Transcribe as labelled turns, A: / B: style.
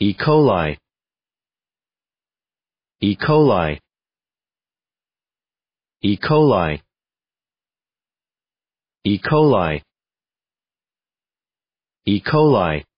A: E. coli E. coli E. coli E. coli E. coli